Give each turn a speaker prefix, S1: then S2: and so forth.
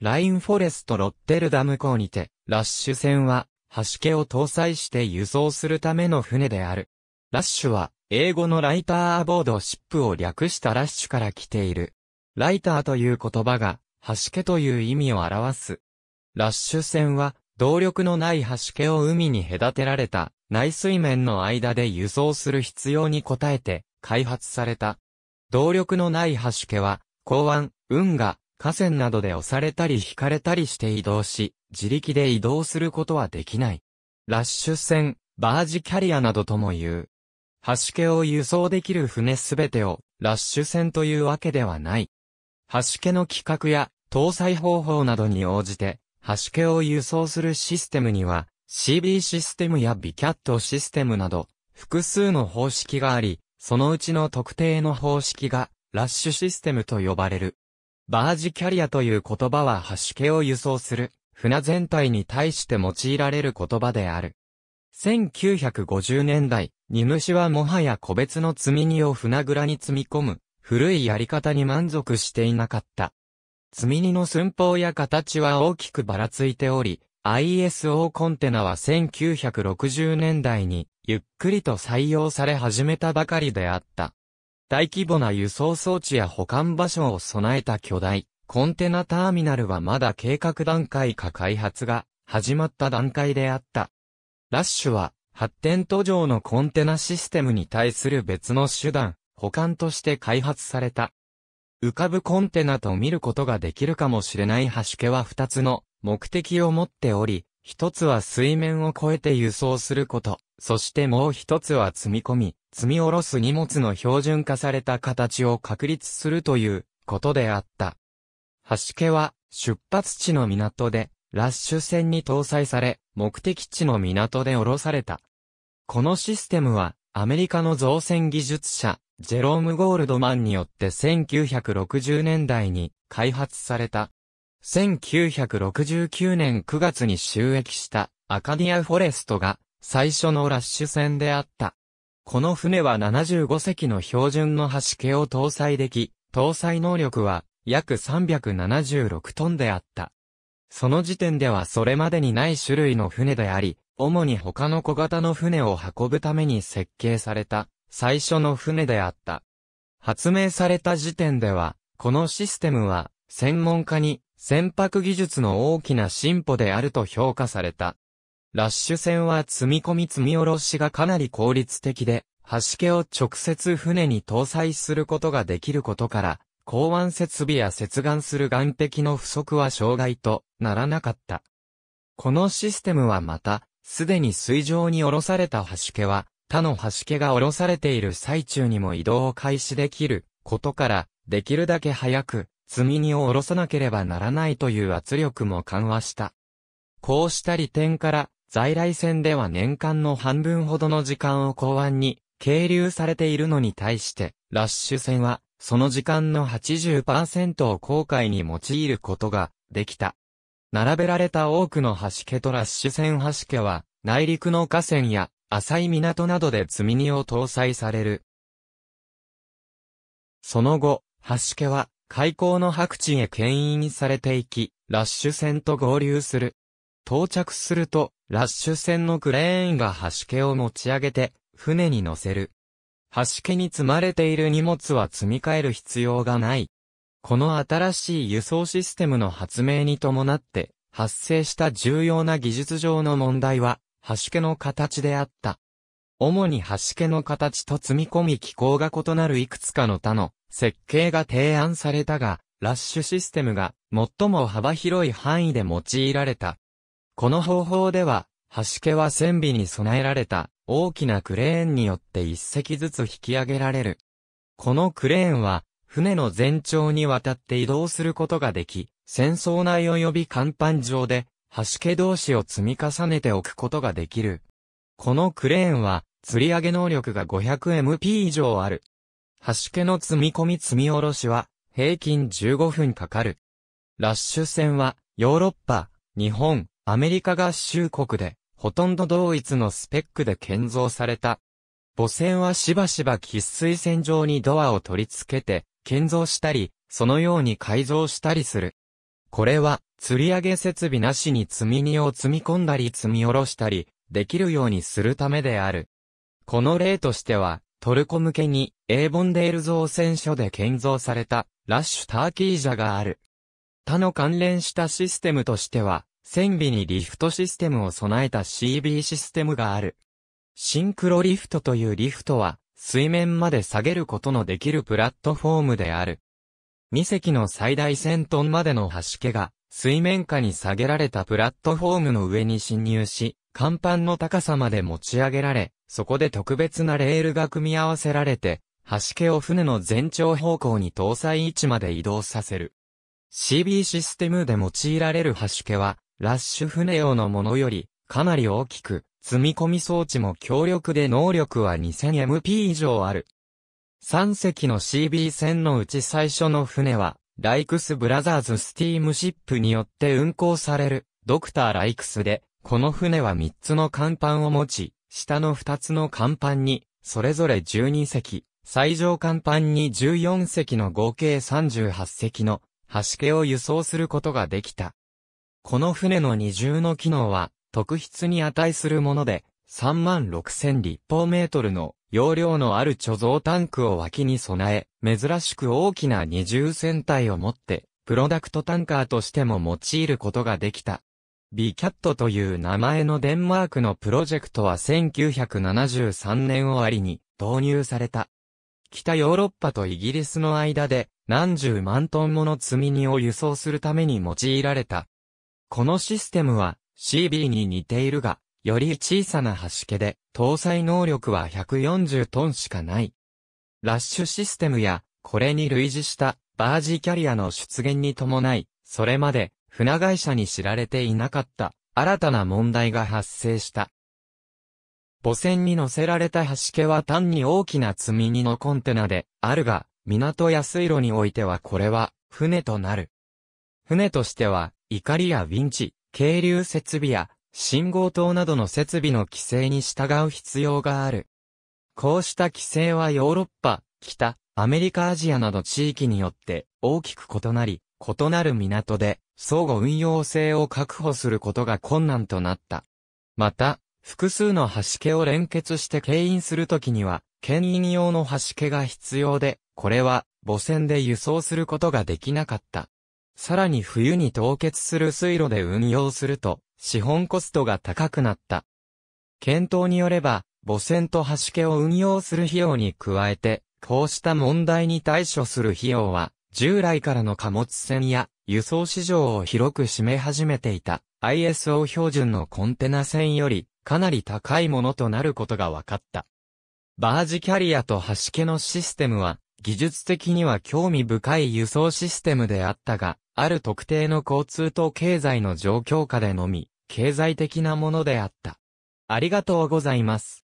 S1: ラインフォレストロッテルダム港にて、ラッシュ船は、橋家を搭載して輸送するための船である。ラッシュは、英語のライターアボードシップを略したラッシュから来ている。ライターという言葉が、橋家という意味を表す。ラッシュ船は、動力のない橋家を海に隔てられた内水面の間で輸送する必要に応えて開発された。動力のない橋家は、港湾、運河、河川などで押されたり引かれたりして移動し、自力で移動することはできない。ラッシュ船、バージキャリアなどとも言う。橋家を輸送できる船すべてを、ラッシュ船というわけではない。橋家の規格や、搭載方法などに応じて、橋家を輸送するシステムには、CB システムや b ャットシステムなど、複数の方式があり、そのうちの特定の方式が、ラッシュシステムと呼ばれる。バージキャリアという言葉は橋家を輸送する船全体に対して用いられる言葉である。1950年代、荷主はもはや個別の積み荷を船蔵に積み込む、古いやり方に満足していなかった。積み荷の寸法や形は大きくばらついており、ISO コンテナは1960年代にゆっくりと採用され始めたばかりであった。大規模な輸送装置や保管場所を備えた巨大、コンテナターミナルはまだ計画段階か開発が始まった段階であった。ラッシュは発展途上のコンテナシステムに対する別の手段、保管として開発された。浮かぶコンテナと見ることができるかもしれない橋家は2つの目的を持っており、一つは水面を越えて輸送すること、そしてもう一つは積み込み、積み下ろす荷物の標準化された形を確立するということであった。橋家は出発地の港でラッシュ船に搭載され、目的地の港で降ろされた。このシステムはアメリカの造船技術者、ジェローム・ゴールドマンによって1960年代に開発された。1969年9月に収益したアカディアフォレストが最初のラッシュ船であった。この船は75隻の標準の端系を搭載でき、搭載能力は約376トンであった。その時点ではそれまでにない種類の船であり、主に他の小型の船を運ぶために設計された最初の船であった。発明された時点では、このシステムは専門家に船舶技術の大きな進歩であると評価された。ラッシュ船は積み込み積み下ろしがかなり効率的で、端家を直接船に搭載することができることから、港湾設備や接岸する岸壁の不足は障害とならなかった。このシステムはまた、すでに水上に下ろされた端家は、他の端家が下ろされている最中にも移動を開始できることから、できるだけ早く、積み荷を下ろさなければならないという圧力も緩和した。こうした利点から、在来線では年間の半分ほどの時間を港湾に、経流されているのに対して、ラッシュ線は、その時間の80%を航海に用いることが、できた。並べられた多くの橋家とラッシュ線橋家は、内陸の河川や、浅い港などで積み荷を搭載される。その後、橋家は、海溝の白地へ牽引されていき、ラッシュ船と合流する。到着すると、ラッシュ船のクレーンが橋家を持ち上げて、船に乗せる。橋家に積まれている荷物は積み替える必要がない。この新しい輸送システムの発明に伴って、発生した重要な技術上の問題は、橋家の形であった。主に橋家の形と積み込み機構が異なるいくつかの他の設計が提案されたが、ラッシュシステムが最も幅広い範囲で用いられた。この方法では、端家は船尾に備えられた大きなクレーンによって一隻ずつ引き上げられる。このクレーンは、船の全長にわたって移動することができ、戦争内及び甲板上で、端家同士を積み重ねておくことができる。このクレーンは、釣り上げ能力が 500MP 以上ある。端家の積み込み積み下ろしは、平均15分かかる。ラッシュ船は、ヨーロッパ、日本、アメリカ合衆国で、ほとんど同一のスペックで建造された。母船はしばしば喫水船上にドアを取り付けて、建造したり、そのように改造したりする。これは、釣り上げ設備なしに積み荷を積み込んだり積み下ろしたり、できるようにするためである。この例としては、トルコ向けに、エーボンデール造船所で建造された、ラッシュターキージャがある。他の関連したシステムとしては、船尾にリフトシステムを備えた CB システムがある。シンクロリフトというリフトは、水面まで下げることのできるプラットフォームである。2隻の最大1000トンまでの端気が、水面下に下げられたプラットフォームの上に侵入し、甲板の高さまで持ち上げられ、そこで特別なレールが組み合わせられて、端家を船の全長方向に搭載位置まで移動させる。CB システムで用いられる端家は、ラッシュ船用のものより、かなり大きく、積み込み装置も強力で能力は 2000MP 以上ある。3隻の CB 船のうち最初の船は、ライクスブラザーズスティームシップによって運航される、ドクターライクスで、この船は3つの甲板を持ち、下の2つの甲板に、それぞれ12隻、最上甲板に14隻の合計38隻の、端家を輸送することができた。この船の二重の機能は、特筆に値するもので、3万6千立方メートルの容量のある貯蔵タンクを脇に備え、珍しく大きな二重船体を持って、プロダクトタンカーとしても用いることができた。ビキャットという名前のデンマークのプロジェクトは1973年終わりに導入された。北ヨーロッパとイギリスの間で何十万トンもの積み荷を輸送するために用いられた。このシステムは CB に似ているが、より小さな端家で搭載能力は140トンしかない。ラッシュシステムやこれに類似したバージキャリアの出現に伴い、それまで船会社に知られていなかった新たな問題が発生した。母船に乗せられた橋家は単に大きな積み荷のコンテナであるが、港や水路においてはこれは船となる。船としては、怒りやウィンチ、渓流設備や信号灯などの設備の規制に従う必要がある。こうした規制はヨーロッパ、北、アメリカアジアなど地域によって大きく異なり、異なる港で相互運用性を確保することが困難となった。また、複数の橋家を連結して牽引するときには、牽引用の橋家が必要で、これは母船で輸送することができなかった。さらに冬に凍結する水路で運用すると、資本コストが高くなった。検討によれば、母船と橋家を運用する費用に加えて、こうした問題に対処する費用は、従来からの貨物船や輸送市場を広く占め始めていた ISO 標準のコンテナ船よりかなり高いものとなることが分かった。バージキャリアと端家のシステムは技術的には興味深い輸送システムであったが、ある特定の交通と経済の状況下でのみ、経済的なものであった。ありがとうございます。